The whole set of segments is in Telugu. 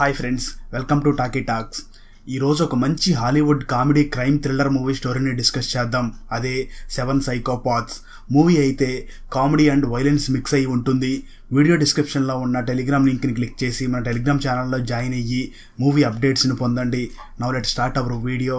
hi friends welcome to talkie talks ఈరోజు ఒక మంచి Hollywood comedy crime thriller movie స్టోరీని డిస్కస్ చేద్దాం అదే సెవెన్ సైకోపాత్స్ మూవీ అయితే కామెడీ అండ్ వైలెన్స్ మిక్స్ అయి ఉంటుంది వీడియో డిస్క్రిప్షన్లో ఉన్న టెలిగ్రామ్ లింక్ని క్లిక్ చేసి మన టెలిగ్రామ్ ఛానల్లో జాయిన్ అయ్యి మూవీ అప్డేట్స్ని పొందండి now let start our video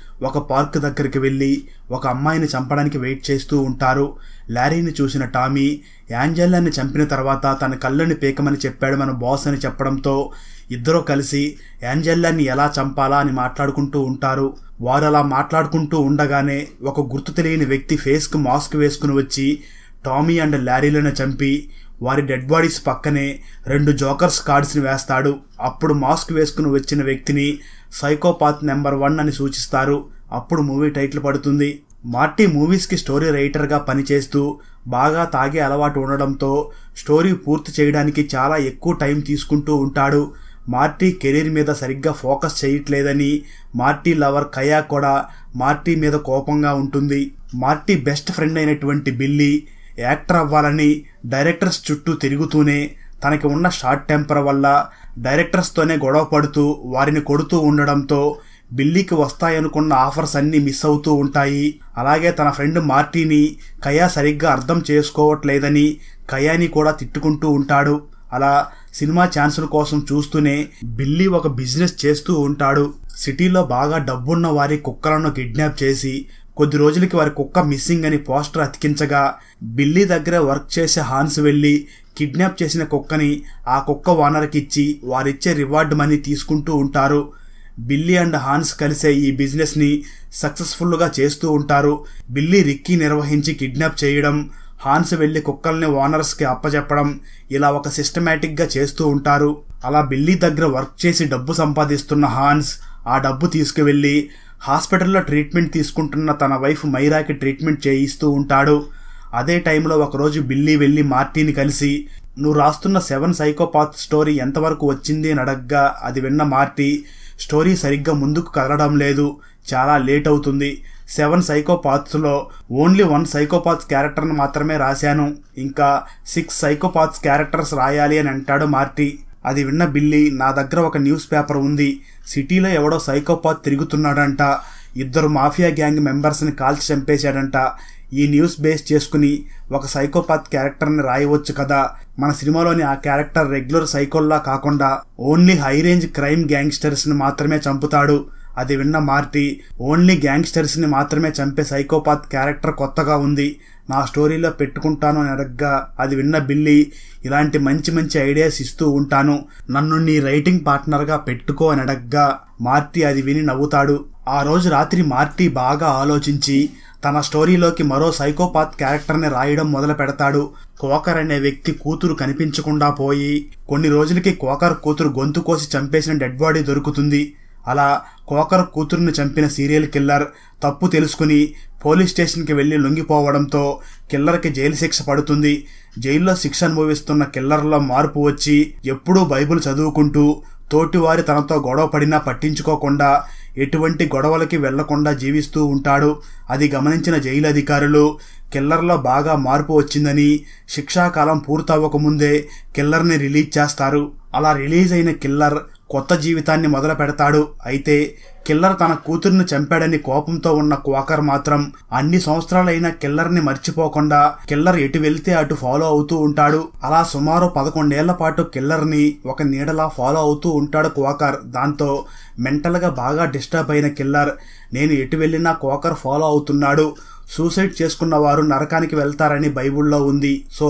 ఒక పార్క్ దగ్గరికి వెళ్ళి ఒక అమ్మాయిని చంపడానికి వెయిట్ చేస్తూ ఉంటారు లారీని చూసిన టామీ యాంజెల్లాని చంపిన తర్వాత తన కళ్ళని పీకమని చెప్పాడు మన బాస్ అని చెప్పడంతో ఇద్దరూ కలిసి యాంజెల్లాని ఎలా చంపాలా అని మాట్లాడుకుంటూ ఉంటారు వారు అలా మాట్లాడుకుంటూ ఉండగానే ఒక గుర్తు తెలియని వ్యక్తి ఫేస్కు మాస్క్ వేసుకుని వచ్చి టామీ అండ్ లారీలను చంపి వారి డెడ్ బాడీస్ పక్కనే రెండు జోకర్స్ కార్డ్స్ని వేస్తాడు అప్పుడు మాస్క్ వేసుకుని వచ్చిన వ్యక్తిని సైకోపాత్ నెంబర్ వన్ అని సూచిస్తారు అప్పుడు మూవీ టైటిల్ పడుతుంది మార్టీ మూవీస్కి స్టోరీ రైటర్గా పనిచేస్తూ బాగా తాగే అలవాటు ఉండడంతో స్టోరీ పూర్తి చేయడానికి చాలా ఎక్కువ టైం తీసుకుంటూ ఉంటాడు మార్టీ కెరీర్ మీద సరిగ్గా ఫోకస్ చేయట్లేదని మార్టీ లవర్ కయా కూడా మార్టీ మీద కోపంగా ఉంటుంది మార్టీ బెస్ట్ ఫ్రెండ్ అయినటువంటి బిల్లీ యాక్టర్ అవ్వాలని డైరెక్టర్స్ చుట్టూ తిరుగుతూనే తనకి ఉన్న షార్ట్ టెంపర్ వల్ల డైరెక్టర్స్తోనే గొడవ పడుతూ వారిని కొడుతూ ఉండడంతో బిల్లీకి వస్తాయనుకున్న ఆఫర్స్ అన్నీ మిస్ అవుతూ ఉంటాయి అలాగే తన ఫ్రెండ్ మార్టీని కయా సరిగ్గా అర్థం చేసుకోవట్లేదని కయాని కూడా తిట్టుకుంటూ ఉంటాడు అలా సినిమా ఛాన్సుల కోసం చూస్తూనే బిల్లీ ఒక బిజినెస్ చేస్తూ ఉంటాడు సిటీలో బాగా డబ్బున్న వారి కుక్కలను కిడ్నాప్ చేసి కొద్ది రోజులకి వారి కుక్క మిస్సింగ్ అని పోస్టర్ అతికించగా బిల్లీ దగ్గర వర్క్ చేసే హాన్స్ వెళ్ళి కిడ్నాప్ చేసిన కుక్కని ఆ కుక్క ఓనర్కి ఇచ్చి వారిచ్చే రివార్డ్ మనీ తీసుకుంటూ ఉంటారు బిల్లీ అండ్ హాన్స్ కలిసే ఈ బిజినెస్ని సక్సెస్ఫుల్గా చేస్తూ ఉంటారు బిల్లీ రిక్కీ నిర్వహించి కిడ్నాప్ చేయడం హాన్స్ వెళ్లి కుక్కల్ని ఓనర్స్కి అప్పచెప్పడం ఇలా ఒక సిస్టమేటిక్గా చేస్తూ ఉంటారు అలా బిల్లీ దగ్గర వర్క్ చేసి డబ్బు సంపాదిస్తున్న హాన్స్ ఆ డబ్బు తీసుకువెళ్ళి హాస్పిటల్లో ట్రీట్మెంట్ తీసుకుంటున్న తన వైఫ్ మైరాకి ట్రీట్మెంట్ చేయిస్తూ ఉంటాడు అదే టైంలో ఒకరోజు బిల్లీ వెళ్ళి మార్టీని కలిసి నువ్వు రాస్తున్న సెవెన్ సైకోపాత్ స్టోరీ ఎంతవరకు వచ్చింది అని అడగ్గా అది విన్న మార్టీ స్టోరీ సరిగ్గా ముందుకు కదలడం లేదు చాలా లేట్ అవుతుంది సెవెన్ సైకోపాత్స్లో ఓన్లీ వన్ సైకోపాత్స్ క్యారెక్టర్ను మాత్రమే రాశాను ఇంకా సిక్స్ సైకోపాత్స్ క్యారెక్టర్స్ రాయాలి అని అంటాడు మార్టీ అది విన్న బిల్లి నా దగ్గర ఒక న్యూస్ పేపర్ ఉంది సిటీలో ఎవడో సైకోపాత్ తిరుగుతున్నాడంట ఇద్దరు మాఫియా గ్యాంగ్ మెంబర్స్ని కాల్చి చంపేశాడంట ఈ న్యూస్ బేస్ చేసుకుని ఒక సైకోపాత్ క్యారెక్టర్ని రాయవచ్చు కదా మన సినిమాలోని ఆ క్యారెక్టర్ రెగ్యులర్ సైకోల్లా కాకుండా ఓన్లీ హై రేంజ్ క్రైమ్ గ్యాంగ్స్టర్స్ని మాత్రమే చంపుతాడు అది విన్న మార్టీ ఓన్లీ గ్యాంగ్స్టర్స్ని మాత్రమే చంపే సైకోపాత్ క్యారెక్టర్ కొత్తగా ఉంది నా స్టోరీలో పెట్టుకుంటాను అని అడగ్గా అది విన్న బిల్లి ఇలాంటి మంచి మంచి ఐడియాస్ ఇస్తూ ఉంటాను నన్ను నీ రైటింగ్ పార్ట్నర్గా పెట్టుకో అని అడగ్గా మార్టీ అది విని నవ్వుతాడు ఆ రోజు రాత్రి మార్టీ బాగా ఆలోచించి తన స్టోరీలోకి మరో సైకోపాత్ క్యారెక్టర్ని రాయడం మొదలు పెడతాడు కోకర్ అనే వ్యక్తి కూతురు కనిపించకుండా పోయి కొన్ని రోజులకి కోకర్ కూతురు గొంతు కోసి చంపేసిన డెడ్ బాడీ దొరుకుతుంది అలా కోకర్ కూతురుని చంపిన సీరియల్ కిల్లర్ తప్పు తెలుసుకుని పోలీస్ స్టేషన్కి వెళ్ళి లొంగిపోవడంతో కిల్లర్కి జైలు శిక్ష పడుతుంది జైల్లో శిక్ష అనుభవిస్తున్న కిల్లర్లో మార్పు వచ్చి ఎప్పుడూ బైబుల్ చదువుకుంటూ తోటివారి తనతో గొడవ పడినా పట్టించుకోకుండా ఎటువంటి గొడవలకి వెళ్లకుండా జీవిస్తూ ఉంటాడు అది గమనించిన జైలు అధికారులు కిల్లర్లో బాగా మార్పు వచ్చిందని శిక్షాకాలం పూర్తవ్వకముందే కిల్లర్ని రిలీజ్ చేస్తారు అలా రిలీజ్ అయిన కిల్లర్ కొత్త జీవితాన్ని మొదలు పెడతాడు అయితే కిల్లర్ తన కూతుర్ని చంపాడని కోపంతో ఉన్న క్వాకర్ మాత్రం అన్ని సంవత్సరాలైన కిల్లర్ని మర్చిపోకుండా కిల్లర్ ఎటు వెళ్తే అటు ఫాలో అవుతూ ఉంటాడు అలా సుమారు పదకొండేళ్ల పాటు కిల్లర్ని ఒక నీడలా ఫాలో అవుతూ ఉంటాడు క్వాకర్ దాంతో మెంటల్గా బాగా డిస్టర్బ్ అయిన కిల్లర్ నేను ఎటు వెళ్ళినా క్వాకర్ ఫాలో అవుతున్నాడు సూసైడ్ చేసుకున్న వారు నరకానికి వెళ్తారని బైబుల్లో ఉంది సో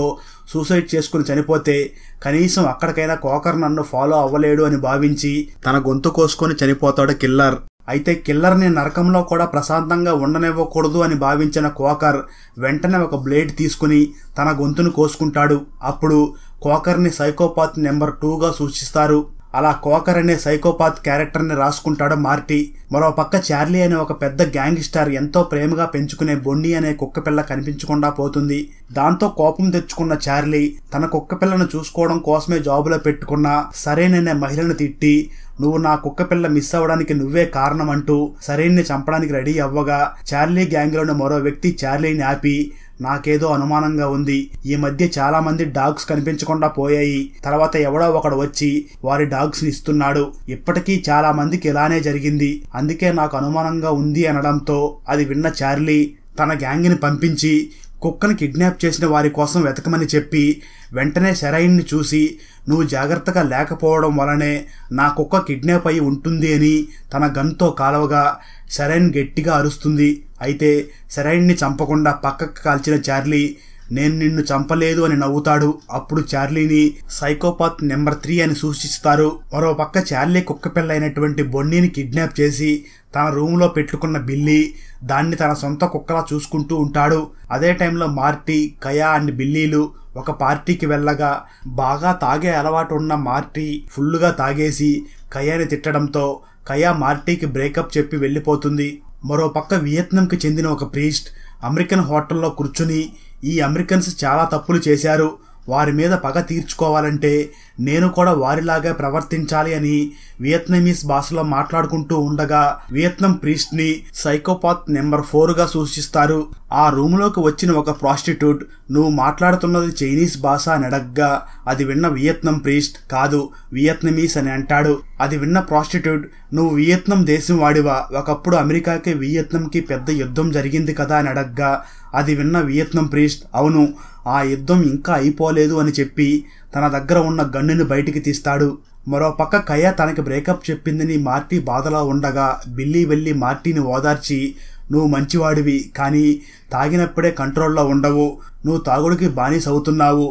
సూసైడ్ చేసుకుని చనిపోతే కనీసం అక్కడికైనా కోకర్ నన్ను ఫాలో అవ్వలేడు అని భావించి తన గొంతు కోసుకొని చనిపోతాడు కిల్లర్ అయితే కిల్లర్ని నరకంలో కూడా ప్రశాంతంగా ఉండనివ్వకూడదు అని భావించిన కోకర్ వెంటనే ఒక బ్లేడ్ తీసుకుని తన గొంతును కోసుకుంటాడు అప్పుడు కోకర్ని సైకోపాత్ నెంబర్ టూగా సూచిస్తారు అలా కోకర్ అనే సైకోపాత్ క్యారెక్టర్ని రాసుకుంటాడు మార్టీ మరో పక్క చార్లీ అనే ఒక పెద్ద గ్యాంగ్స్టార్ ఎంతో ప్రేమగా పెంచుకునే బొన్ని అనే కుక్కపిల్ల కనిపించకుండా పోతుంది దాంతో కోపం తెచ్చుకున్న చార్లీ తన కుక్కపిల్లను చూసుకోవడం కోసమే జాబులో పెట్టుకున్న సరేననే మహిళను తిట్టి నువ్వు నా కుక్కపిల్ల మిస్ అవ్వడానికి నువ్వే కారణం అంటూ సరైన్ని చంపడానికి రెడీ అవ్వగా చార్లీ గ్యాంగ్లోని మరో వ్యక్తి చార్లీని ఆపి నాకేదో అనుమానంగా ఉంది ఈ మధ్య చాలా మంది డాగ్స్ కనిపించకుండా పోయాయి తర్వాత ఎవడో ఒకడు వచ్చి వారి డాగ్స్ ని ఇస్తున్నాడు ఇప్పటికీ చాలా మందికి ఇలానే జరిగింది అందుకే నాకు అనుమానంగా ఉంది అనడంతో అది విన్న చార్లీ తన గ్యాంగ్ని పంపించి కుక్కను కిడ్నాప్ చేసిన వారి కోసం వెతకమని చెప్పి వెంటనే సెరైన్ని చూసి నువ్వు జాగ్రత్తగా లేకపోవడం వలనే నా కుక్క కిడ్నాప్ అయి ఉంటుంది అని తన గన్తో కాలవగా సెరైన్ గట్టిగా అరుస్తుంది అయితే సెరైన్ని చంపకుండా పక్కకు కాల్చిన చార్లీ నేను నిన్ను చంపలేదు అని నవ్వుతాడు అప్పుడు చార్లీని సైకోపాత్ నెంబర్ త్రీ అని సూచిస్తారు మరో పక్క చార్లీ కుక్కపిల్ల అయినటువంటి బొన్నీని కిడ్నాప్ చేసి తన రూమ్లో పెట్టుకున్న బిల్లీ దాన్ని తన సొంత కుక్కలా చూసుకుంటూ ఉంటాడు అదే టైంలో మార్టీ కయా అండ్ బిల్లీలు ఒక పార్టీకి వెళ్ళగా బాగా తాగే అలవాటు ఉన్న మార్టీ ఫుల్గా తాగేసి కయాని తిట్టడంతో కయా మార్టీకి బ్రేకప్ చెప్పి వెళ్ళిపోతుంది మరో పక్క వియత్నంకి చెందిన ఒక ప్రీస్ట్ అమెరికన్ హోటల్లో కూర్చుని ఈ అమెరికన్స్ చాలా తప్పులు చేశారు వారి మీద పగ తీర్చుకోవాలంటే నేను కూడా వారిలాగా ప్రవర్తించాలి అని వియత్నమీస్ భాషలో మాట్లాడుకుంటూ ఉండగా వియత్నం ప్రీస్ట్ని సైకోపాత్ నెంబర్ ఫోర్గా సూచిస్తారు ఆ రూములోకి వచ్చిన ఒక ప్రాస్టిట్యూట్ నువ్వు మాట్లాడుతున్నది చైనీస్ భాష అని అడగ్గా అది విన్న వియత్నం ప్రీస్ట్ కాదు వియత్నమీస్ అని అంటాడు అది విన్న ప్రాస్టిట్యూట్ నువ్వు వియత్నం దేశం వాడివా ఒకప్పుడు అమెరికాకి వియత్నంకి పెద్ద యుద్ధం జరిగింది కదా అని అడగ్గా అది విన్న వియత్నం ప్రీస్ట్ అవును ఆ యుద్ధం ఇంకా అయిపోలేదు అని చెప్పి తన దగ్గర ఉన్న గన్నుని బయటికి తీస్తాడు మరోపక్క కయ్య తనకి బ్రేకప్ చెప్పిందని మార్టీ బాధలో ఉండగా బిల్లీ వెళ్ళి మార్టీని ఓదార్చి నువ్వు మంచివాడివి కానీ తాగినప్పుడే కంట్రోల్లో ఉండవు నువ్వు తాగుడికి బానిస అవుతున్నావు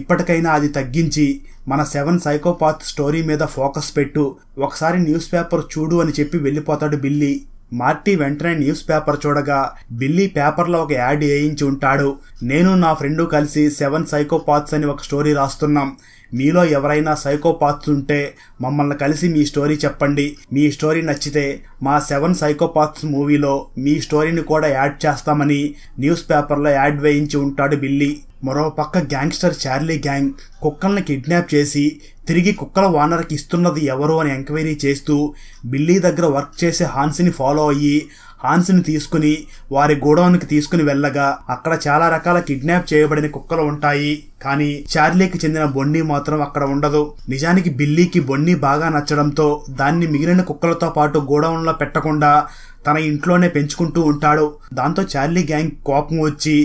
ఇప్పటికైనా అది తగ్గించి మన సెవెన్ సైకోపాత్ స్టోరీ మీద ఫోకస్ పెట్టు ఒకసారి న్యూస్ పేపర్ చూడు అని చెప్పి వెళ్ళిపోతాడు బిల్లీ మార్టీ వెంటనే న్యూస్ పేపర్ చూడగా బిల్లీ పేపర్లో ఒక యాడ్ వేయించి ఉంటాడు నేను నా ఫ్రెండు కలిసి సెవెన్ సైకోపాత్స్ అని ఒక స్టోరీ రాస్తున్నాం మీలో ఎవరైనా సైకోపాత్స్ ఉంటే మమ్మల్ని కలిసి మీ స్టోరీ చెప్పండి మీ స్టోరీ నచ్చితే మా సెవెన్ సైకోపాత్స్ మూవీలో మీ స్టోరీని కూడా యాడ్ చేస్తామని న్యూస్ పేపర్లో యాడ్ వేయించి ఉంటాడు బిల్లీ పక్క గ్యాంగ్స్టర్ చార్లీ గ్యాంగ్ కుక్కల్ని కిడ్నాప్ చేసి తిరిగి కుక్కల వానర్కి ఇస్తున్నది ఎవరు అని ఎంక్వైరీ చేస్తూ బిల్లీ దగ్గర వర్క్ చేసే హాన్స్ని ఫాలో అయ్యి హాన్స్ని తీసుకుని వారి గోడౌన్కి తీసుకుని వెళ్ళగా అక్కడ చాలా రకాల కిడ్నాప్ చేయబడిన కుక్కలు ఉంటాయి కానీ చార్లీకి చెందిన బొన్నీ మాత్రం అక్కడ ఉండదు నిజానికి బిల్లీకి బొన్నీ బాగా నచ్చడంతో దాన్ని మిగిలిన కుక్కలతో పాటు గోడౌన్లో పెట్టకుండా తన ఇంట్లోనే పెంచుకుంటూ ఉంటాడు దాంతో చార్లీ గ్యాంగ్ కోపం వచ్చి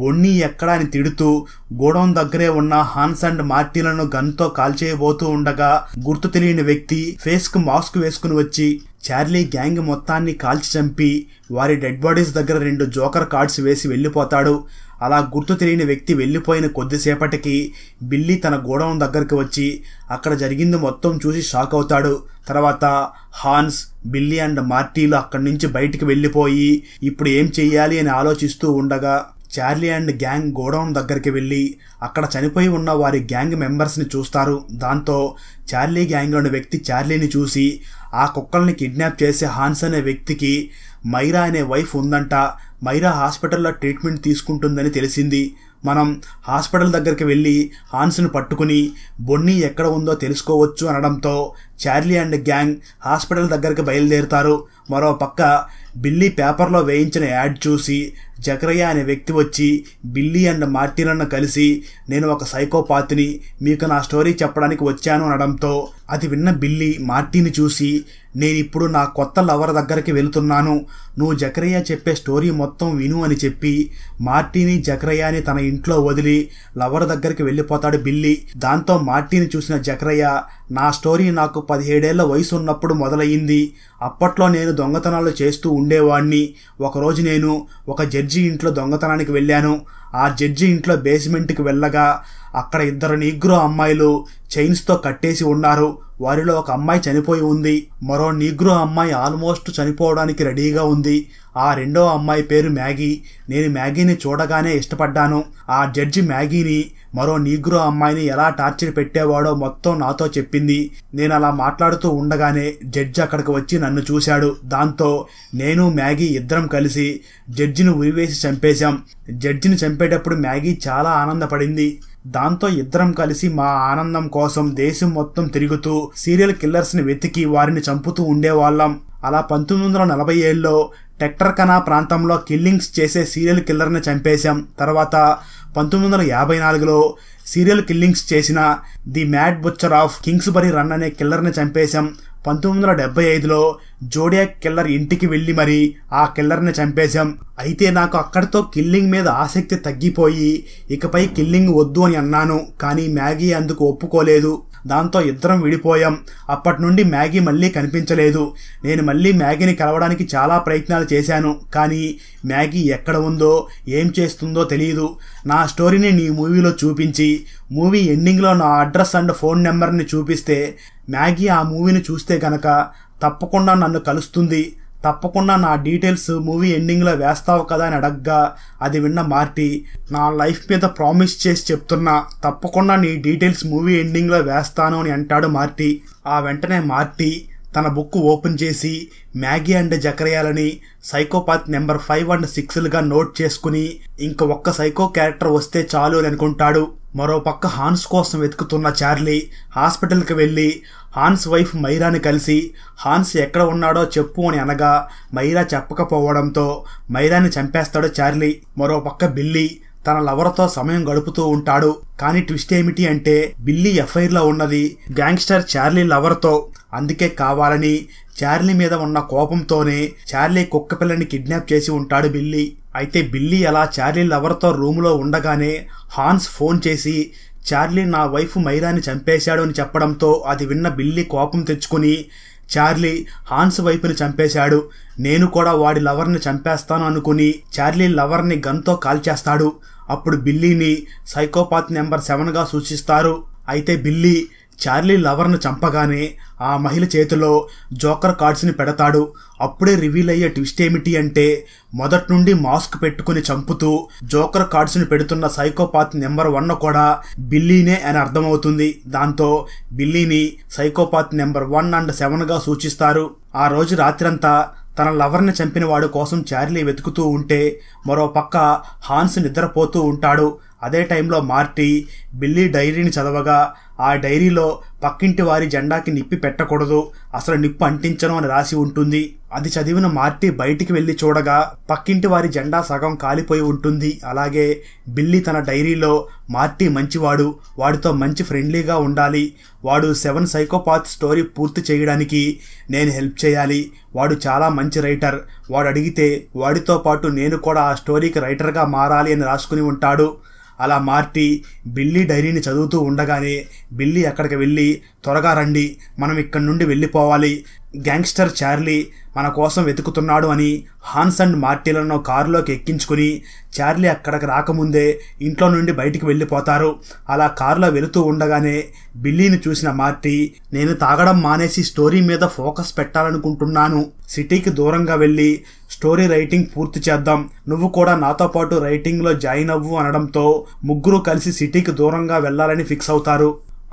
బొన్నీ ఎక్కడా అని తిడుతూ గోడౌన్ దగ్గరే ఉన్న హాన్స్ అండ్ మార్టీలను గన్తో కాల్చేయబోతూ ఉండగా గుర్తు తెలియని వ్యక్తి ఫేస్కు మాస్క్ వేసుకుని వచ్చి చార్లీ గ్యాంగ్ మొత్తాన్ని కాల్చి చంపి వారి డెడ్ బాడీస్ దగ్గర రెండు జోకర్ కార్డ్స్ వేసి వెళ్ళిపోతాడు అలా గుర్తు తెలియని వ్యక్తి వెళ్ళిపోయిన కొద్దిసేపటికి బిల్లీ తన గోడౌన్ దగ్గరికి వచ్చి అక్కడ జరిగింది మొత్తం చూసి షాక్ అవుతాడు తర్వాత హాన్స్ బిల్లీ అండ్ మార్టీలు అక్కడి నుంచి బయటికి వెళ్ళిపోయి ఇప్పుడు ఏం చెయ్యాలి అని ఆలోచిస్తూ ఉండగా చార్లీ అండ్ గ్యాంగ్ గోడౌన్ దగ్గరికి వెళ్ళి అక్కడ చనిపోయి ఉన్న వారి గ్యాంగ్ మెంబర్స్ని చూస్తారు దాంతో చార్లీ గ్యాంగ్ అనే వ్యక్తి చార్లీని చూసి ఆ కుక్కల్ని కిడ్నాప్ చేసే హాన్స్ అనే వ్యక్తికి మైరా అనే వైఫ్ ఉందంట మైరా హాస్పిటల్లో ట్రీట్మెంట్ తీసుకుంటుందని తెలిసింది మనం హాస్పిటల్ దగ్గరికి వెళ్ళి హాన్స్ను పట్టుకుని బొన్నీ ఎక్కడ ఉందో తెలుసుకోవచ్చు అనడంతో చార్లీ అండ్ గ్యాంగ్ హాస్పిటల్ దగ్గరికి బయలుదేరుతారు మరో పక్క బిల్లీ పేపర్లో వేయించిన యాడ్ చూసి జకరయ్య అనే వ్యక్తి వచ్చి బిల్లీ అండ్ అన్న కలిసి నేను ఒక సైకోపాత్ని మీకు నా స్టోరీ చెప్పడానికి వచ్చాను అనడంతో అది విన్న బిల్లీ మార్టీని చూసి నేను ఇప్పుడు నా కొత్త లవర్ దగ్గరికి వెళుతున్నాను నువ్వు జకరయ్య చెప్పే స్టోరీ మొత్తం విను అని చెప్పి మార్టీని జకరయ్యని తన ఇంట్లో వదిలి లవర్ దగ్గరికి వెళ్ళిపోతాడు బిల్లీ దాంతో మార్టీని చూసిన జకరయ్య నా స్టోరీ నాకు పదిహేడేళ్ల వయసు ఉన్నప్పుడు మొదలయ్యింది అప్పట్లో నేను దొంగతనాలు చేస్తూ ఉండేవాణ్ణి ఒకరోజు నేను ఒక జడ్జి జడ్జి ఇంట్లో దొంగతనానికి వెళ్ళాను ఆ జడ్జి ఇంట్లో బేస్మెంట్కి వెళ్ళగా అక్కడ ఇద్దరు నీగ్రో అమ్మాయిలు చైన్స్తో కట్టేసి ఉన్నారు వారిలో ఒక అమ్మాయి చనిపోయి ఉంది మరో నీగ్రో అమ్మాయి ఆల్మోస్ట్ చనిపోవడానికి రెడీగా ఉంది ఆ రెండో అమ్మాయి పేరు మ్యాగీ నేను మ్యాగీని చూడగానే ఇష్టపడ్డాను ఆ జడ్జి మ్యాగీని మరో నీగ్రో అమ్మాయిని ఎలా టార్చర్ పెట్టేవాడో మొత్తం నాతో చెప్పింది నేను అలా మాట్లాడుతూ ఉండగానే జడ్జి అక్కడికి వచ్చి నన్ను చూశాడు దాంతో నేను మ్యాగీ ఇద్దరం కలిసి జడ్జిని ఉరివేసి చంపేశాం జడ్జిని చంపేటప్పుడు మ్యాగీ చాలా ఆనందపడింది దాంతో ఇద్దరం కలిసి మా ఆనందం కోసం దేశం మొత్తం తిరుగుతూ సీరియల్ కిల్లర్స్ని వెతికి వారిని చంపుతూ ఉండేవాళ్ళం అలా పంతొమ్మిది వందల నలభై ఏళ్ళలో టెక్టర్కనా ప్రాంతంలో కిల్లింగ్స్ చేసే సీరియల్ కిల్లర్ని చంపేశాం తర్వాత పంతొమ్మిది వందల యాభై నాలుగులో సీరియల్ కిల్లింగ్స్ చేసిన the mad butcher of Bury Run అనే కిల్లర్ని చంపేశాం పంతొమ్మిది వందల డెబ్బై ఐదులో జోడియా కిల్లర్ ఇంటికి వెళ్ళి మరి ఆ కిల్లర్ని చంపేశాం అయితే నాకు అక్కడితో కిల్లింగ్ మీద ఆసక్తి తగ్గిపోయి ఇకపై కిల్లింగ్ వద్దు అని అన్నాను కానీ మ్యాగీ అందుకు ఒప్పుకోలేదు దాంతో ఇద్దరం విడిపోయాం అప్పటి నుండి మ్యాగీ మళ్ళీ కనిపించలేదు నేను మళ్ళీ మ్యాగీని కలవడానికి చాలా ప్రయత్నాలు చేశాను కానీ మ్యాగీ ఎక్కడ ఉందో ఏం చేస్తుందో తెలియదు నా స్టోరీని నీ మూవీలో చూపించి మూవీ ఎండింగ్లో నా అడ్రస్ అండ్ ఫోన్ నెంబర్ని చూపిస్తే మ్యాగీ ఆ మూవీని చూస్తే కనుక తప్పకుండా నన్ను కలుస్తుంది తప్పకుండా నా డీటెయిల్స్ మూవీ ఎండింగ్లో వేస్తావు కదా అని అడగ్గా అది విన్న మార్టీ నా లైఫ్ మీద ప్రామిస్ చేసి చెప్తున్నా తప్పకుండా నీ డీటెయిల్స్ మూవీ ఎండింగ్లో వేస్తాను అని అంటాడు మార్టీ ఆ వెంటనే మార్టీ తన బుక్ ఓపెన్ చేసి మ్యాగీ అండ్ జకరేయాలని సైకోపాత్ నెంబర్ ఫైవ్ అండ్ సిక్స్లుగా నోట్ చేసుకుని ఇంక ఒక్క సైకో క్యారెక్టర్ వస్తే చాలు అని అనుకుంటాడు మరోపక్క హాన్స్ కోసం వెతుకుతున్న చార్లీ హాస్పిటల్కి వెళ్ళి హాన్స్ వైఫ్ మైరాని కలిసి హాన్స్ ఎక్కడ ఉన్నాడో చెప్పు అని అనగా మైరా చెప్పకపోవడంతో మైరాని చంపేస్తాడు చార్లీ మరోపక్క బిల్లీ తన లవర్తో సమయం గడుపుతూ ఉంటాడు కానీ ట్విస్ట్ ఏమిటి అంటే బిల్లీ ఎఫ్ఐర్లో ఉన్నది గ్యాంగ్స్టర్ చార్లీ లవర్తో అందుకే కావాలని చార్లీ మీద ఉన్న కోపంతోనే చార్లీ కుక్క పిల్లని కిడ్నాప్ చేసి ఉంటాడు బిల్లీ అయితే బిల్లీ అలా చార్లీ లవర్తో రూములో ఉండగానే హాన్స్ ఫోన్ చేసి చార్లీ నా వైఫ్ మైరాని చంపేశాడు అని చెప్పడంతో అది విన్న బిల్లీ కోపం తెచ్చుకుని చార్లీ హాన్స్ వైపుని చంపేశాడు నేను కూడా వాడి లవర్ని చంపేస్తాను అనుకుని చార్లీ లవర్ని గన్తో కాల్చేస్తాడు అప్పుడు బిల్లీని సైకోపాత్ నెంబర్ సెవెన్గా సూచిస్తారు అయితే బిల్లీ చార్లీ లవర్ను చంపగానే ఆ మహిళ చేతిలో జోకర్ కార్డ్స్ని పెడతాడు అప్పుడే రివీల్ అయ్యే ట్విస్ట్ ఏమిటి అంటే మొదటి నుండి మాస్క్ పెట్టుకుని చంపుతూ జోకర్ కార్డ్స్ని పెడుతున్న సైకోపాత్ నెంబర్ వన్ కూడా బిల్లీనే అని అర్థమవుతుంది దాంతో బిల్లీని సైకోపాత్ నెంబర్ వన్ అండ్ సెవెన్గా సూచిస్తారు ఆ రోజు రాత్రంతా తన లవర్ని చంపిన వాడు కోసం చార్లీ వెతుకుతూ ఉంటే మరో పక్క హాన్స్ నిద్రపోతూ ఉంటాడు అదే టైంలో మార్టీ బిల్లీ డైరీని చదవగా ఆ డైరీలో పక్కింటి వారి జెండాకి నిప్పి పెట్టకూడదు అసలు నిప్పు అంటించను అని రాసి ఉంటుంది అది చదివిన మార్టీ బయటికి వెళ్ళి చూడగా పక్కింటి వారి జెండా సగం కాలిపోయి ఉంటుంది అలాగే బిల్లీ తన డైరీలో మార్టీ మంచివాడు వాడితో మంచి ఫ్రెండ్లీగా ఉండాలి వాడు సెవెన్ సైకోపాత్ స్టోరీ పూర్తి చేయడానికి నేను హెల్ప్ చేయాలి వాడు చాలా మంచి రైటర్ వాడు అడిగితే వాడితో పాటు నేను కూడా ఆ స్టోరీకి రైటర్గా మారాలి అని రాసుకుని ఉంటాడు అలా మార్టీ బిల్లీ డైరీని చదువుతూ ఉండగానే బిల్లీ అక్కడికి వెళ్ళి త్వరగా రండి మనం ఇక్కడి నుండి వెళ్ళిపోవాలి గ్యాంగ్స్టర్ చార్లీ మన కోసం వెతుకుతున్నాడు అని హాన్స్ అండ్ మార్టీలను కారులోకి ఎక్కించుకుని చార్లీ అక్కడికి రాకముందే ఇంట్లో నుండి బయటికి వెళ్ళిపోతారు అలా కారులో వెళుతూ ఉండగానే బిల్లీని చూసిన మార్టీ నేను తాగడం మానేసి స్టోరీ మీద ఫోకస్ పెట్టాలనుకుంటున్నాను సిటీకి దూరంగా వెళ్ళి స్టోరీ రైటింగ్ పూర్తి చేద్దాం నువ్వు కూడా నాతో పాటు రైటింగ్లో జాయిన్ అవ్వు అనడంతో ముగ్గురు కలిసి సిటీకి దూరంగా వెళ్ళాలని ఫిక్స్ అవుతారు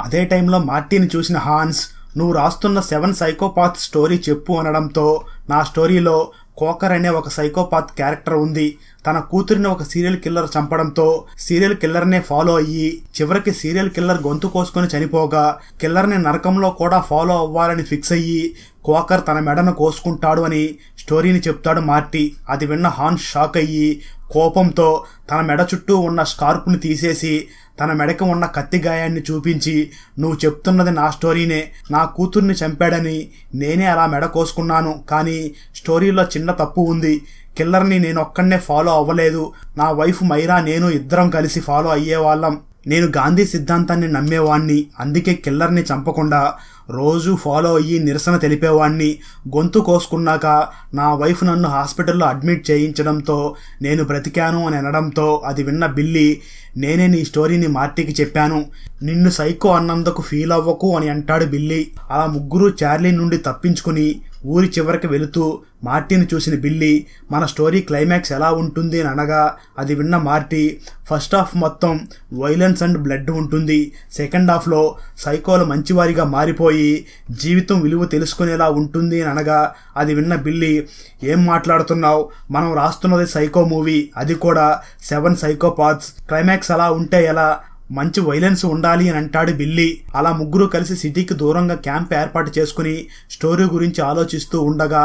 అదే టైంలో మార్టీని చూసిన హాన్స్ నువ్వు రాస్తున్న సెవెన్ సైకోపాత్ స్టోరీ చెప్పు అనడంతో నా స్టోరీలో కోకర్ అనే ఒక సైకోపాత్ క్యారెక్టర్ ఉంది తన కూతురిని ఒక సీరియల్ కిల్లర్ చంపడంతో సీరియల్ కిల్లర్నే ఫాలో అయ్యి చివరికి సీరియల్ కిల్లర్ గొంతు కోసుకొని చనిపోగా కిల్లర్ని నరకంలో కూడా ఫాలో అవ్వాలని ఫిక్స్ అయ్యి కోకర్ తన మెడను కోసుకుంటాడు అని స్టోరీని చెప్తాడు మార్టీ అది విన్న హాన్ షాక్ అయ్యి కోపంతో తన మెడ చుట్టూ ఉన్న స్కార్ప్ని తీసేసి తన మెడకు ఉన్న కత్తి గాయాన్ని చూపించి నువ్వు చెప్తున్నది నా స్టోరీనే నా కూతుర్ని చంపాడని నేనే అలా మెడ కోసుకున్నాను కానీ స్టోరీలో చిన్న తప్పు ఉంది కిల్లర్ని నేనొక్కడనే ఫాలో అవ్వలేదు నా వైఫ్ మైరా నేను ఇద్దరం కలిసి ఫాలో అయ్యేవాళ్ళం నేను గాంధీ సిద్ధాంతాన్ని నమ్మేవాణ్ణి అందుకే కిల్లర్ని చంపకుండా రోజు ఫాలో అయ్యి నిరసన తెలిపేవాణ్ణి గొంతు కోసుకున్నాక నా వైఫ్ నన్ను హాస్పిటల్లో అడ్మిట్ చేయించడంతో నేను బ్రతికాను అని అనడంతో అది విన్న బిల్లి నేనే నీ స్టోరీని మార్టీకి చెప్పాను నిన్ను సైకో అన్నందుకు ఫీల్ అవ్వకు అని అంటాడు బిల్లి అలా ముగ్గురు చార్లీ నుండి తప్పించుకుని ఊరి చివరికి వెళుతూ మార్టీని చూసిన బిల్లీ మన స్టోరీ క్లైమాక్స్ ఎలా ఉంటుంది అని అనగా అది విన్న మార్టీ ఫస్ట్ హాఫ్ మొత్తం వైలెన్స్ అండ్ బ్లడ్ ఉంటుంది సెకండ్ హాఫ్లో సైకోలు మంచివారిగా మారిపోయి జీవితం విలువ తెలుసుకునేలా ఉంటుంది అని అనగా అది విన్న బిల్లీ ఏం మాట్లాడుతున్నావు మనం రాస్తున్నది సైకో మూవీ అది కూడా సెవెన్ సైకో పాత్స్ క్లైమాక్స్ అలా ఉంటే ఎలా మంచి వైలెన్స్ ఉండాలి అని అంటాడు బిల్లీ అలా ముగ్గురు కలిసి సిటీకి దూరంగా క్యాంప్ ఏర్పాటు చేసుకుని స్టోరీ గురించి ఆలోచిస్తూ ఉండగా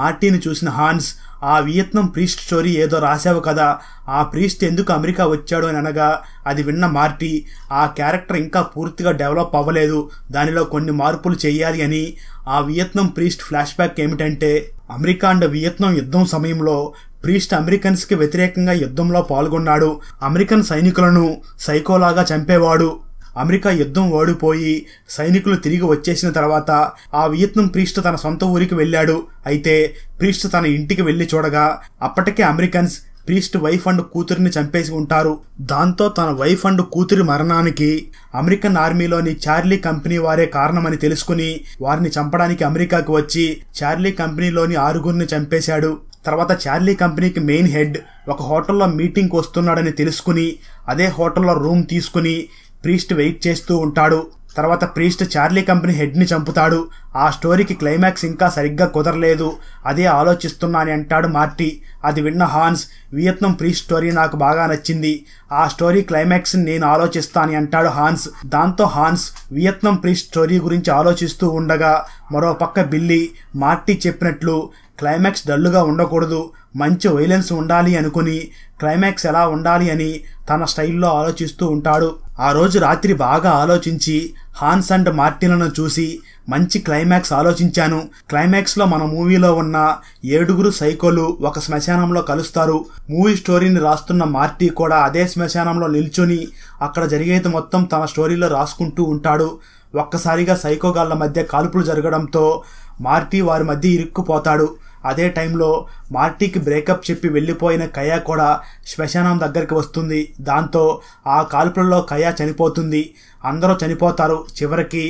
మార్టీని చూసిన హాన్స్ ఆ వియత్నం ప్రీస్ట్ స్టోరీ ఏదో రాశావు కదా ఆ ప్రీస్ట్ ఎందుకు అమెరికా వచ్చాడు అని అనగా అది విన్న మార్టీ ఆ క్యారెక్టర్ ఇంకా పూర్తిగా డెవలప్ అవ్వలేదు దానిలో కొన్ని మార్పులు చేయాలి అని ఆ వియత్నం ప్రీస్ట్ ఫ్లాష్ బ్యాక్ ఏమిటంటే అమెరికా అండ్ వియత్నం యుద్ధం సమయంలో ప్రీస్ట్ అమెరికన్స్కి వ్యతిరేకంగా యుద్ధంలో పాల్గొన్నాడు అమెరికన్ సైనికులను సైకోలాగా చంపేవాడు అమెరికా యుద్ధం ఓడిపోయి సైనికులు తిరిగి వచ్చేసిన తర్వాత ఆ వియత్నం ప్రీస్ట్ తన సొంత ఊరికి వెళ్ళాడు అయితే ప్రీస్ట్ తన ఇంటికి వెళ్ళి చూడగా అప్పటికే అమెరికన్స్ ప్రీస్ట్ వైఫ్ అండ్ కూతురిని చంపేసి ఉంటారు దాంతో తన వైఫ్ అండ్ కూతురి మరణానికి అమెరికన్ ఆర్మీలోని చార్లీ కంపెనీ వారే కారణమని తెలుసుకుని వారిని చంపడానికి అమెరికాకు వచ్చి చార్లీ కంపెనీలోని ఆరుగురిని చంపేశాడు తర్వాత చార్లీ కంపెనీకి మెయిన్ హెడ్ ఒక హోటల్లో మీటింగ్కి వస్తున్నాడని తెలుసుకుని అదే హోటల్లో రూమ్ తీసుకుని ప్రీస్ట్ వెయిట్ చేస్తూ ఉంటాడు తర్వాత ప్రీస్ట్ చార్లీ కంపెనీ హెడ్ని చంపుతాడు ఆ స్టోరీకి క్లైమాక్స్ ఇంకా సరిగ్గా కుదరలేదు అదే అని అంటాడు మార్టీ అది విన్న హాన్స్ వియత్నం ప్రీస్ట్ స్టోరీ నాకు బాగా నచ్చింది ఆ స్టోరీ క్లైమాక్స్ నేను అని అంటాడు హాన్స్ దాంతో హాన్స్ వియత్నం ప్రీస్ట్ స్టోరీ గురించి ఆలోచిస్తూ ఉండగా మరో పక్క బిల్లీ మార్టీ చెప్పినట్లు క్లైమాక్స్ డల్లుగా ఉండకూడదు మంచి వైలెన్స్ ఉండాలి అనుకుని క్లైమాక్స్ ఎలా ఉండాలి అని తన స్టైల్లో ఆలోచిస్తూ ఉంటాడు ఆ రోజు రాత్రి బాగా ఆలోచించి హాన్స్ అండ్ మార్టిన్లను చూసి మంచి క్లైమాక్స్ ఆలోచించాను క్లైమాక్స్లో మన మూవీలో ఉన్న ఏడుగురు సైకోలు ఒక శ్మశానంలో కలుస్తారు మూవీ స్టోరీని రాస్తున్న మార్టీ కూడా అదే శ్మశానంలో నిల్చుని అక్కడ జరిగేది మొత్తం తన స్టోరీలో రాసుకుంటూ ఉంటాడు ఒక్కసారిగా సైకోగాళ్ల మధ్య కాల్పులు జరగడంతో మార్టీ వారి మధ్య ఇరుక్కుపోతాడు అదే టైంలో మార్టీకి బ్రేకప్ చెప్పి వెళ్ళిపోయిన కయా కూడా శ్మశానం దగ్గరికి వస్తుంది దాంతో ఆ కాల్పులలో కయా చనిపోతుంది అందరూ చనిపోతారు చివరికి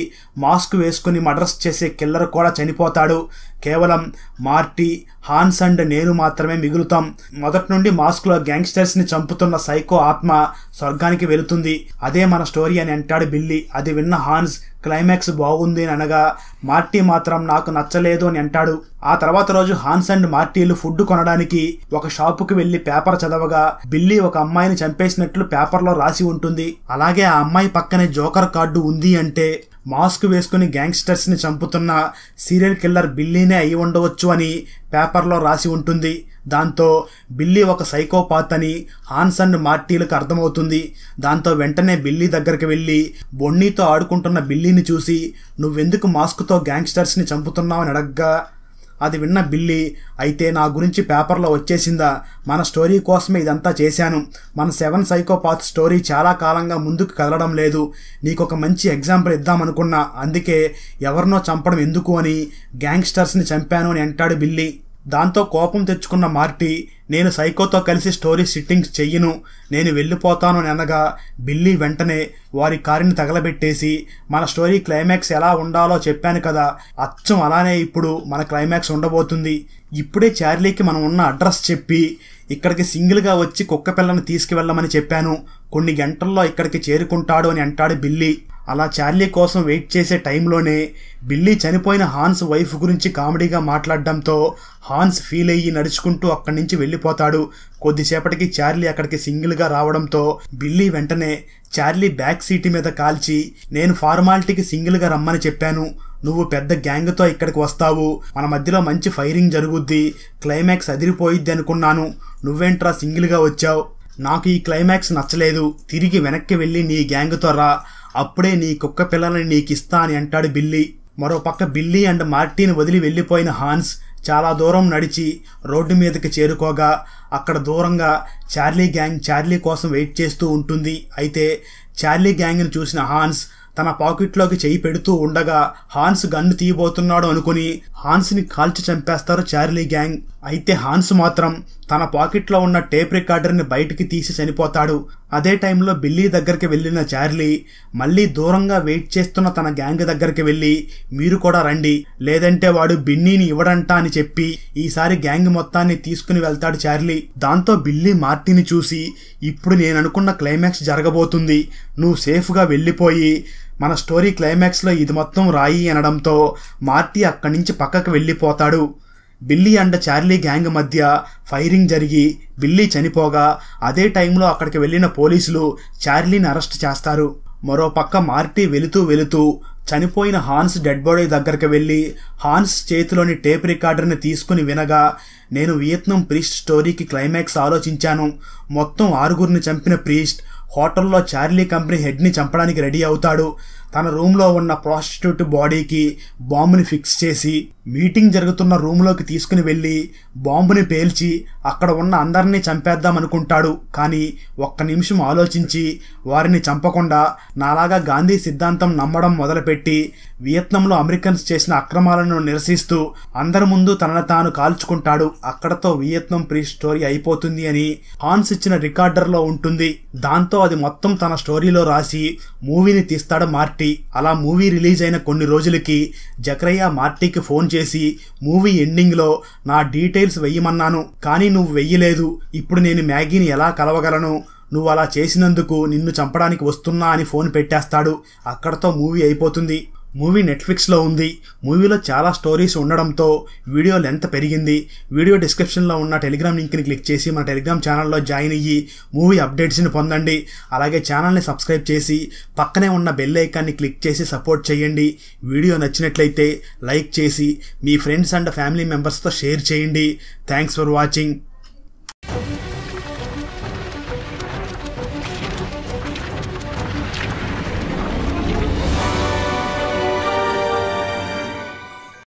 మాస్క్ వేసుకుని మడ్రస్ చేసే కిల్లర్ కూడా చనిపోతాడు కేవలం మార్టీ హాన్స్ అండ్ నేను మాత్రమే మిగులుతాం మొదటి నుండి మాస్క్లో గ్యాంగ్స్టర్స్ని చంపుతున్న సైకో ఆత్మ స్వర్గానికి వెళుతుంది అదే మన స్టోరీ అని అంటాడు బిల్లి అది విన్న హాన్స్ క్లైమాక్స్ బాగుంది అని అనగా మార్టీ మాత్రం నాకు నచ్చలేదు అని అంటాడు ఆ తర్వాత రోజు హాన్స్ అండ్ మార్టీలు ఫుడ్ కొనడానికి ఒక షాపుకి వెళ్లి పేపర్ చదవగా బిల్లీ ఒక అమ్మాయిని చంపేసినట్లు పేపర్లో రాసి ఉంటుంది అలాగే ఆ అమ్మాయి పక్కనే జోకర్ కార్డు ఉంది అంటే మాస్క్ వేసుకుని గ్యాంగ్స్టర్స్ని చంపుతున్న సీరియల్ కిల్లర్ బిల్లీనే అయి ఉండవచ్చు అని పేపర్లో రాసి ఉంటుంది దాంతో బిల్లీ ఒక సైకోపాత్ అని హాన్సన్ మార్టీలకు అర్థమవుతుంది దాంతో వెంటనే బిల్లీ దగ్గరికి వెళ్ళి బొన్నీతో ఆడుకుంటున్న బిల్లీని చూసి నువ్వెందుకు మాస్క్తో గ్యాంగ్స్టర్స్ని చంపుతున్నావని అడగ్గా అది విన్న బిల్లి అయితే నా గురించి పేపర్లో వచ్చేసిందా మన స్టోరీ కోసమే ఇదంతా చేశాను మన సెవెన్ సైకోపాత్ స్టోరీ చాలా కాలంగా ముందుకు కదలడం లేదు నీకు ఒక మంచి ఎగ్జాంపుల్ ఇద్దామనుకున్నా అందుకే ఎవరినో చంపడం ఎందుకు అని గ్యాంగ్స్టర్స్ని చంపాను అని అంటాడు బిల్లి దాంతో కోపం తెచ్చుకున్న మార్టీ నేను సైకోతో కలిసి స్టోరీ సిట్టింగ్స్ చెయ్యను నేను వెళ్ళిపోతాను అనగా బిల్లీ వెంటనే వారి కారిని తగలబెట్టేసి మన స్టోరీ క్లైమాక్స్ ఎలా ఉండాలో చెప్పాను కదా అచ్చం అలానే ఇప్పుడు మన క్లైమాక్స్ ఉండబోతుంది ఇప్పుడే చార్లీకి మనం ఉన్న అడ్రస్ చెప్పి ఇక్కడికి సింగిల్గా వచ్చి కుక్క పిల్లని తీసుకువెళ్ళమని చెప్పాను కొన్ని గంటల్లో ఇక్కడికి చేరుకుంటాడు అని అంటాడు బిల్లీ అలా చార్లీ కోసం వెయిట్ చేసే టైంలోనే బిల్లీ చనిపోయిన హాన్స్ వైఫ్ గురించి కామెడీగా మాట్లాడడంతో హాన్స్ ఫీల్ అయ్యి నడుచుకుంటూ అక్కడి నుంచి వెళ్ళిపోతాడు కొద్దిసేపటికి చార్లీ అక్కడికి సింగిల్గా రావడంతో బిల్లీ వెంటనే చార్లీ బ్యాక్ సీటు మీద కాల్చి నేను ఫార్మాలిటీకి సింగిల్గా రమ్మని చెప్పాను నువ్వు పెద్ద గ్యాంగ్తో ఇక్కడికి వస్తావు మన మధ్యలో మంచి ఫైరింగ్ జరుగుద్ది క్లైమాక్స్ అదిరిపోయిద్ది అనుకున్నాను నువ్వేంట్రా సింగిల్గా వచ్చావు నాకు ఈ క్లైమాక్స్ నచ్చలేదు తిరిగి వెనక్కి వెళ్ళి నీ గ్యాంగ్తో రా అప్పుడే నీ కుక్క పిల్లల్ని నీకిస్తా అని అంటాడు బిల్లీ మరోపక్క బిల్లీ అండ్ మార్టీని వదిలి వెళ్ళిపోయిన హాన్స్ చాలా దూరం నడిచి రోడ్డు మీదకి చేరుకోగా అక్కడ దూరంగా చార్లీ గ్యాంగ్ చార్లీ కోసం వెయిట్ చేస్తూ ఉంటుంది అయితే చార్లీ గ్యాంగ్ని చూసిన హాన్స్ తన పాకెట్లోకి చేయి పెడుతూ ఉండగా హాన్స్ గన్ను తీయబోతున్నాడు అనుకుని హాన్స్ని కాల్చి చంపేస్తారు చార్లీ గ్యాంగ్ అయితే హాన్స్ మాత్రం తన పాకెట్లో ఉన్న టేప్ రికార్డర్ని బయటికి తీసి చనిపోతాడు అదే టైంలో బిల్లీ దగ్గరికి వెళ్ళిన చార్లీ మళ్ళీ దూరంగా వెయిట్ చేస్తున్న తన గ్యాంగ్ దగ్గరికి వెళ్ళి మీరు కూడా రండి లేదంటే వాడు బిన్నీని ఇవ్వడంట అని చెప్పి ఈసారి గ్యాంగ్ మొత్తాన్ని తీసుకుని వెళ్తాడు చార్లీ దాంతో బిల్లీ మార్టీని చూసి ఇప్పుడు నేను అనుకున్న క్లైమాక్స్ జరగబోతుంది నువ్వు సేఫ్గా వెళ్ళిపోయి మన స్టోరీ క్లైమాక్స్లో ఇది మొత్తం రాయి అనడంతో మార్టీ అక్కడి నుంచి పక్కకు వెళ్ళిపోతాడు బిల్లీ అండ్ చార్లీ గ్యాంగ్ మధ్య ఫైరింగ్ జరిగి బిల్లీ చనిపోగా అదే టైంలో అక్కడికి వెళ్ళిన పోలీసులు చార్లీని అరెస్ట్ చేస్తారు మరో పక్క మార్టీ వెళుతూ వెళుతూ చనిపోయిన హాన్స్ డెడ్ బాడీ దగ్గరికి వెళ్ళి హాన్స్ చేతిలోని టేప్ రికార్డర్ని తీసుకుని వినగా నేను వియత్నం ప్రీస్ట్ స్టోరీకి క్లైమాక్స్ ఆలోచించాను మొత్తం ఆరుగురిని చంపిన ప్రీస్ట్ హోటల్లో చార్లీ కంపెనీ హెడ్ని చంపడానికి రెడీ అవుతాడు తన రూమ్లో ఉన్న ప్రాస్టిట్యూట్ బాడీకి బాంబుని ఫిక్స్ చేసి మీటింగ్ జరుగుతున్న రూమ్లోకి తీసుకుని వెళ్ళి బాంబుని పేల్చి అక్కడ ఉన్న అందరినీ చంపేద్దాం అనుకుంటాడు కానీ ఒక్క నిమిషం ఆలోచించి వారిని చంపకుండా నాలాగా గాంధీ సిద్ధాంతం నమ్మడం మొదలుపెట్టి వియత్నంలో అమెరికన్స్ చేసిన అక్రమాలను నిరసిస్తూ అందరి ముందు తనను తాను కాల్చుకుంటాడు అక్కడతో వియత్నం ప్రీ స్టోరీ అయిపోతుంది అని హాన్స్ ఇచ్చిన రికార్డర్లో ఉంటుంది దాంతో అది మొత్తం తన స్టోరీలో రాసి మూవీని తీస్తాడు మార్టీ చెప్పి అలా మూవీ రిలీజ్ అయిన కొన్ని రోజులకి జక్రయ్య మార్టీకి ఫోన్ చేసి మూవీ ఎండింగ్లో నా డీటెయిల్స్ వెయ్యమన్నాను కానీ నువ్వు వెయ్యలేదు ఇప్పుడు నేను మ్యాగీని ఎలా కలవగలను నువ్వు అలా చేసినందుకు నిన్ను చంపడానికి వస్తున్నా అని ఫోన్ పెట్టేస్తాడు అక్కడతో మూవీ అయిపోతుంది మూవీ నెట్ఫ్లిక్స్లో ఉంది మూవీలో చాలా స్టోరీస్ ఉండడంతో వీడియో లెంత్ పెరిగింది వీడియో డిస్క్రిప్షన్లో ఉన్న టెలిగ్రామ్ లింక్ని క్లిక్ చేసి మన టెలిగ్రామ్ ఛానల్లో జాయిన్ అయ్యి మూవీ అప్డేట్స్ని పొందండి అలాగే ఛానల్ని సబ్స్క్రైబ్ చేసి పక్కనే ఉన్న బెల్ ఐకాన్ని క్లిక్ చేసి సపోర్ట్ చేయండి వీడియో నచ్చినట్లయితే లైక్ చేసి మీ ఫ్రెండ్స్ అండ్ ఫ్యామిలీ మెంబర్స్తో షేర్ చేయండి థ్యాంక్స్ ఫర్ వాచింగ్